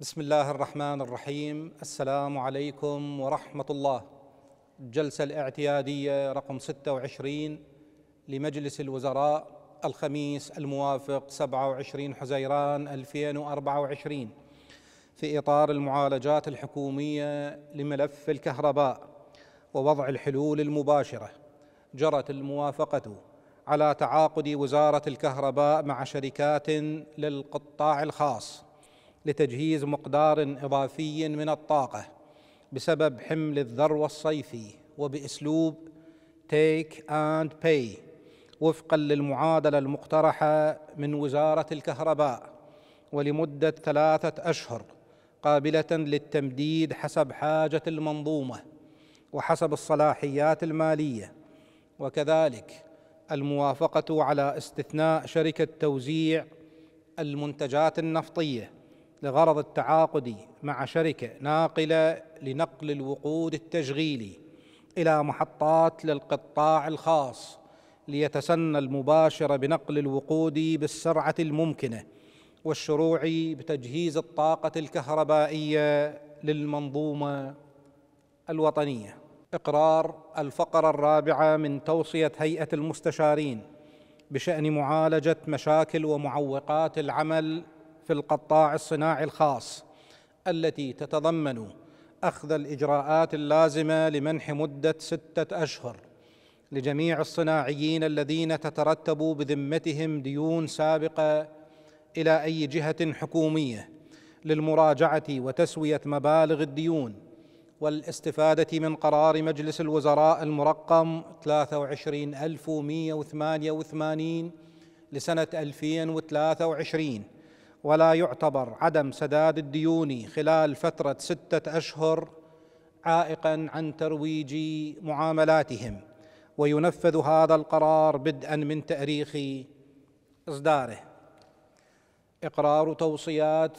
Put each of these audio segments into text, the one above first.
بسم الله الرحمن الرحيم السلام عليكم ورحمة الله الجلسة الاعتيادية رقم 26 لمجلس الوزراء الخميس الموافق 27 حزيران 2024 في إطار المعالجات الحكومية لملف الكهرباء ووضع الحلول المباشرة جرت الموافقة على تعاقد وزارة الكهرباء مع شركات للقطاع الخاص لتجهيز مقدار اضافي من الطاقه بسبب حمل الذروه الصيفي وباسلوب تيك اند باي وفقا للمعادله المقترحه من وزاره الكهرباء ولمده ثلاثه اشهر قابله للتمديد حسب حاجه المنظومه وحسب الصلاحيات الماليه وكذلك الموافقه على استثناء شركه توزيع المنتجات النفطيه لغرض التعاقد مع شركة ناقلة لنقل الوقود التشغيلي إلى محطات للقطاع الخاص ليتسنى المباشرة بنقل الوقود بالسرعة الممكنة والشروع بتجهيز الطاقة الكهربائية للمنظومة الوطنية إقرار الفقرة الرابعة من توصية هيئة المستشارين بشأن معالجة مشاكل ومعوقات العمل في القطاع الصناعي الخاص التي تتضمن أخذ الإجراءات اللازمة لمنح مدة ستة أشهر لجميع الصناعيين الذين تترتب بذمتهم ديون سابقة إلى أي جهة حكومية للمراجعة وتسوية مبالغ الديون والاستفادة من قرار مجلس الوزراء المرقم 23188 لسنة 2023 ولا يعتبر عدم سداد الديون خلال فترة ستة أشهر عائقا عن ترويج معاملاتهم وينفذ هذا القرار بدءا من تاريخ إصداره إقرار توصيات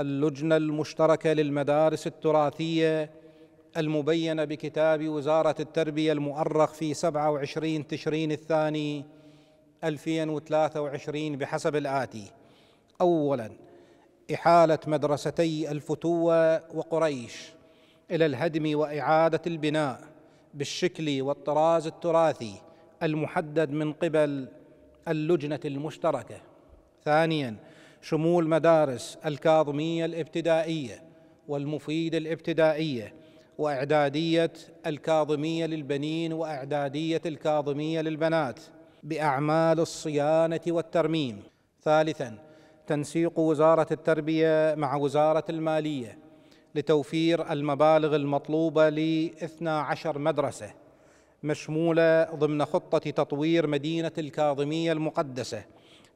اللجنة المشتركة للمدارس التراثية المبينة بكتاب وزارة التربية المؤرخ في 27 تشرين الثاني 2023 بحسب الآتي اولا احاله مدرستي الفتوه وقريش الى الهدم واعاده البناء بالشكل والطراز التراثي المحدد من قبل اللجنه المشتركه ثانيا شمول مدارس الكاظميه الابتدائيه والمفيد الابتدائيه واعداديه الكاظميه للبنين واعداديه الكاظميه للبنات باعمال الصيانه والترميم ثالثا تنسيق وزارة التربية مع وزارة المالية لتوفير المبالغ المطلوبة لـ 12 مدرسة مشمولة ضمن خطة تطوير مدينة الكاظمية المقدسة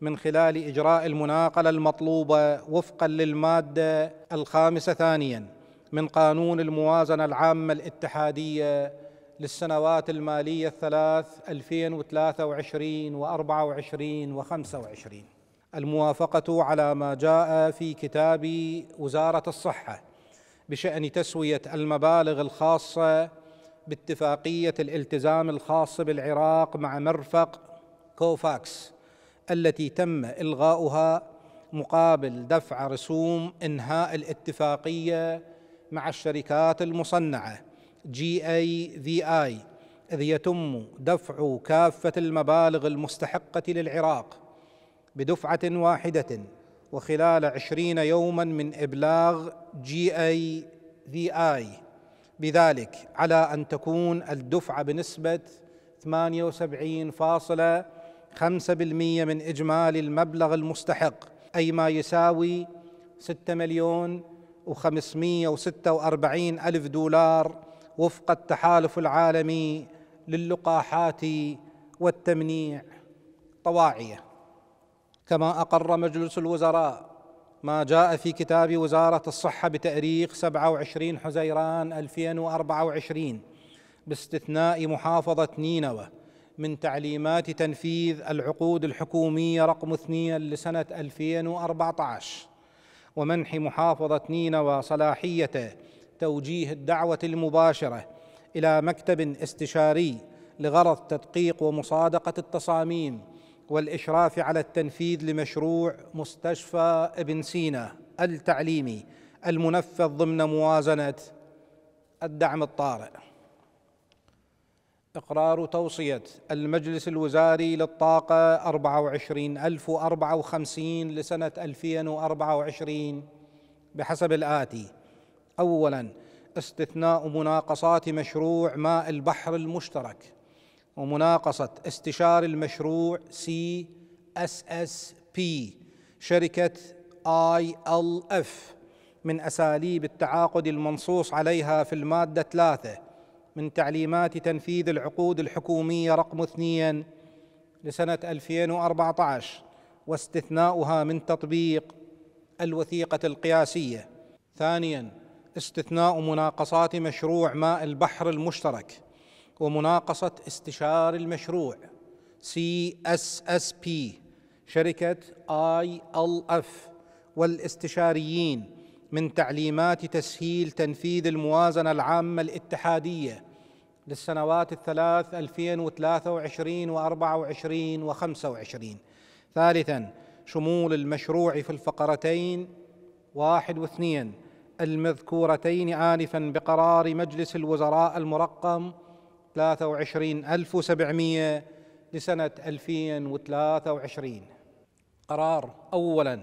من خلال إجراء المناقلة المطلوبة وفقا للمادة الخامسة ثانيا من قانون الموازنة العامة الاتحادية للسنوات المالية الثلاث 2023 و24 و25 الموافقه على ما جاء في كتاب وزاره الصحه بشان تسويه المبالغ الخاصه باتفاقيه الالتزام الخاص بالعراق مع مرفق كوفاكس التي تم الغاؤها مقابل دفع رسوم انهاء الاتفاقيه مع الشركات المصنعه جي اي في اي اذ يتم دفع كافه المبالغ المستحقه للعراق بدفعة واحدة وخلال عشرين يوما من إبلاغ جي أي في آي بذلك على أن تكون الدفعة بنسبة 78.5% من إجمالي المبلغ المستحق أي ما يساوي 6 مليون و546 ألف دولار وفق التحالف العالمي للقاحات والتمنيع طواعيه كما أقر مجلس الوزراء ما جاء في كتاب وزارة الصحة بتاريخ 27 حزيران 2024 باستثناء محافظة نينوى من تعليمات تنفيذ العقود الحكومية رقم 2 لسنة 2014 ومنح محافظة نينوى صلاحية توجيه الدعوة المباشرة إلى مكتب استشاري لغرض تدقيق ومصادقة التصاميم والإشراف على التنفيذ لمشروع مستشفى ابن سينا التعليمي المنفذ ضمن موازنة الدعم الطارئ إقرار توصية المجلس الوزاري للطاقة 24054 لسنة 2024 بحسب الآتي أولاً استثناء مناقصات مشروع ماء البحر المشترك ومناقصة استشار المشروع سي اس اس بي شركة اي ال اف من اساليب التعاقد المنصوص عليها في المادة ثلاثة من تعليمات تنفيذ العقود الحكومية رقم اثنين لسنة 2014 واستثناؤها من تطبيق الوثيقة القياسية ثانيا استثناء مناقصات مشروع ماء البحر المشترك ومناقصة استشار المشروع سي اس اس بي شركة اي ال اف والاستشاريين من تعليمات تسهيل تنفيذ الموازنة العامة الاتحادية للسنوات الثلاث 2023 و24 و25 ثالثا شمول المشروع في الفقرتين واحد واثنين المذكورتين آنفا بقرار مجلس الوزراء المرقم 23700 لسنة 2023 قرار أولا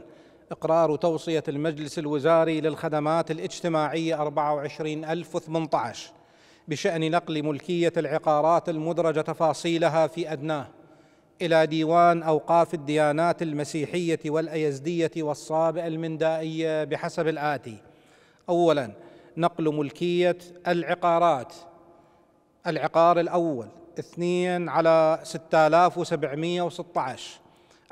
إقرار توصية المجلس الوزاري للخدمات الاجتماعية 24018 بشأن نقل ملكية العقارات المدرجة تفاصيلها في أدناه إلى ديوان أوقاف الديانات المسيحية والأيزدية والصابئة المندائية بحسب الآتي أولا نقل ملكية العقارات العقار الأول اثنين على عشر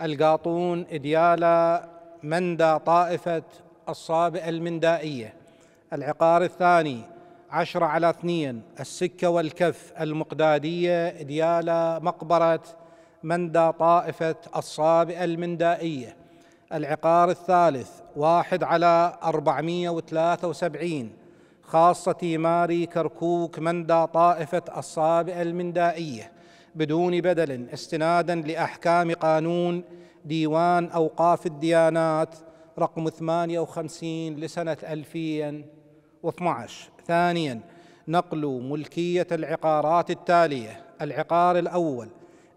القاطون إديالا مندى طائفة الصابئة المندائية العقار الثاني عشرة على اثنين السكة والكف المقدادية إديالا مقبرة مندى طائفة الصابئة المندائية العقار الثالث واحد على أربعمية وثلاثة وسبعين خاصة ماري كركوك مندى طائفة الصابئة المندائية بدون بدل استنادا لأحكام قانون ديوان أوقاف الديانات رقم 58 لسنة 2012 ثانيا نقل ملكية العقارات التالية العقار الأول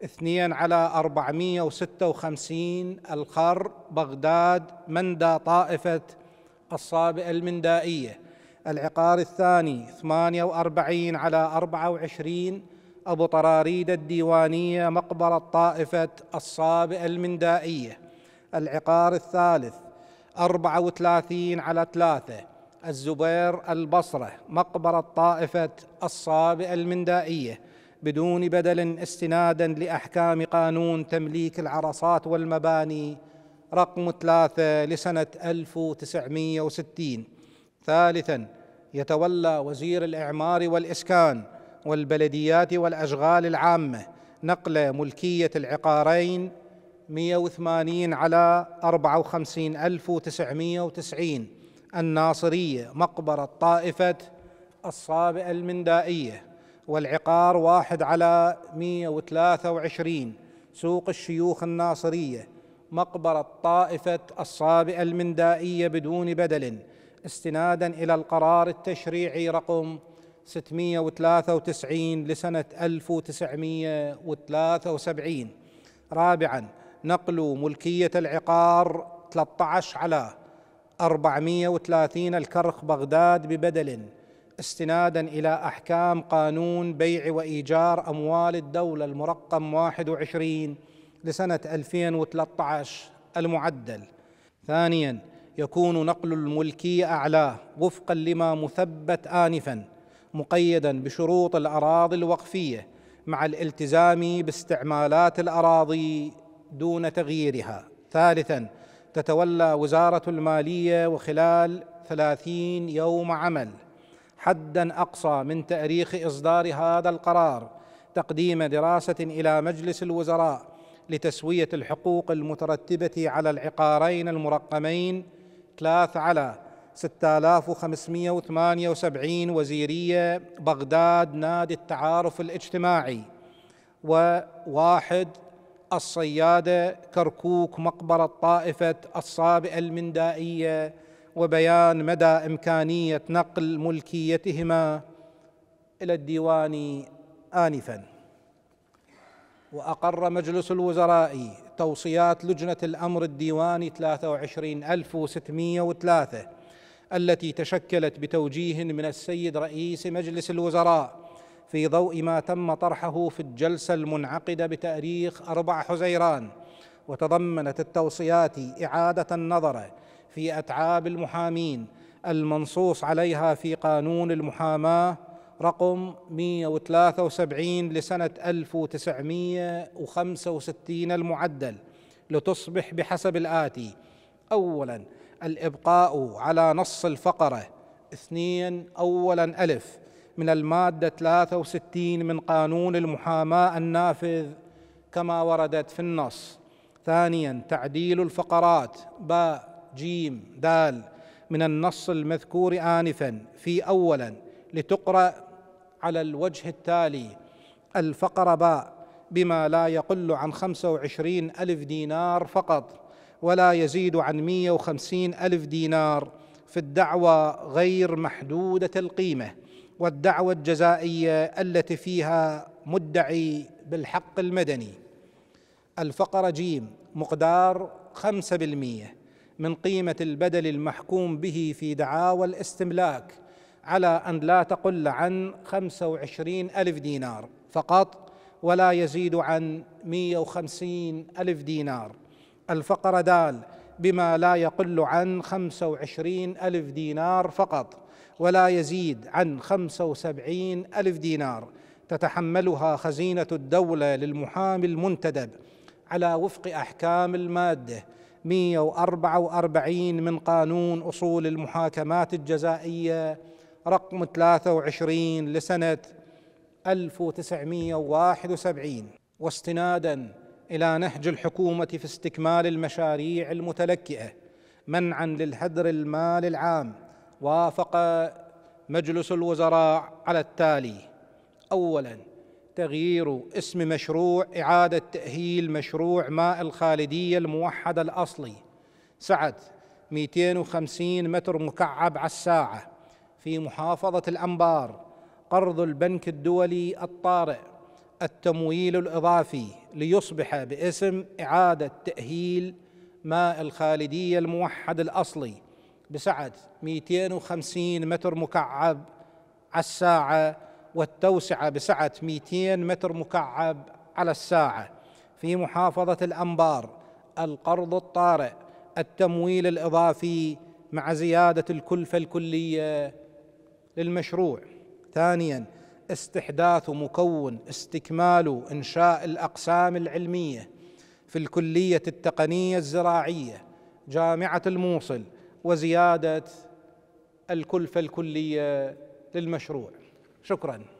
اثنين على 456 الخر بغداد مندى طائفة الصابئة المندائية العقار الثاني 48 على 24 أبو طراريد الديوانية مقبرة طائفة الصابئة المندائية العقار الثالث 34 على 3 الزبير البصرة مقبرة طائفة الصابئة المندائية بدون بدل استنادا لأحكام قانون تمليك العرصات والمباني رقم ثلاثة لسنة 1960 ثالثا يتولى وزير الإعمار والإسكان والبلديات والأشغال العامة نقل ملكية العقارين 180 على 54990 الناصرية مقبرة طائفة الصابئة المندائية والعقار واحد على 123 سوق الشيوخ الناصرية مقبرة طائفة الصابئة المندائية بدون بدل استنادا الى القرار التشريعي رقم 693 لسنه 1973 رابعا نقل ملكيه العقار 13 على 430 الكرخ بغداد ببدل استنادا الى احكام قانون بيع وايجار اموال الدوله المرقم 21 لسنه 2013 المعدل ثانيا يكون نقل الملك أعلاه وفقا لما مثبت آنفا مقيدا بشروط الأراضي الوقفية مع الالتزام باستعمالات الأراضي دون تغييرها ثالثا تتولى وزارة المالية وخلال ثلاثين يوم عمل حدا أقصى من تأريخ إصدار هذا القرار تقديم دراسة إلى مجلس الوزراء لتسوية الحقوق المترتبة على العقارين المرقمين ثلاث على 6578 وزيرية بغداد نادي التعارف الاجتماعي وواحد الصيادة كركوك مقبرة طائفة الصابئة المندائية وبيان مدى إمكانية نقل ملكيتهما إلى الديوان آنفاً وأقر مجلس الوزراء توصيات لجنة الأمر الديواني 23603 التي تشكلت بتوجيه من السيد رئيس مجلس الوزراء في ضوء ما تم طرحه في الجلسة المنعقدة بتاريخ 4 حزيران وتضمنت التوصيات إعادة النظر في أتعاب المحامين المنصوص عليها في قانون المحاماة رقم 173 لسنة 1965 المعدل لتصبح بحسب الآتي أولا الإبقاء على نص الفقرة اثنين أولا ألف من المادة 63 من قانون المحاماة النافذ كما وردت في النص ثانيا تعديل الفقرات باء جيم دال من النص المذكور آنفا في أولا لتقرأ على الوجه التالي الفقر باء بما لا يقل عن خمسة وعشرين ألف دينار فقط ولا يزيد عن مية وخمسين ألف دينار في الدعوة غير محدودة القيمة والدعوة الجزائية التي فيها مدعي بالحق المدني الفقرة جيم مقدار خمسة بالمية من قيمة البدل المحكوم به في دعاوى الاستملاك على أن لا تقل عن وعشرين ألف دينار فقط ولا يزيد عن وخمسين ألف دينار الفقرة دال بما لا يقل عن وعشرين ألف دينار فقط ولا يزيد عن وسبعين ألف دينار تتحملها خزينة الدولة للمحامي المنتدب على وفق أحكام المادة 144 من قانون أصول المحاكمات الجزائية رقم 23 لسنة 1971 واستنادا إلى نهج الحكومة في استكمال المشاريع المتلكئة منعا للهدر المال العام وافق مجلس الوزراء على التالي أولا تغيير اسم مشروع إعادة تأهيل مشروع ماء الخالدية الموحد الأصلي سعة 250 متر مكعب على الساعة في محافظة الأنبار قرض البنك الدولي الطارئ التمويل الإضافي ليصبح باسم إعادة تأهيل ماء الخالدية الموحد الأصلي بسعة 250 متر مكعب على الساعة والتوسعة بسعة 200 متر مكعب على الساعة في محافظة الأنبار القرض الطارئ التمويل الإضافي مع زيادة الكلفة الكلية للمشروع ثانيا استحداث مكون استكمال انشاء الاقسام العلميه في الكليه التقنيه الزراعيه جامعه الموصل وزياده الكلفه الكليه للمشروع شكرا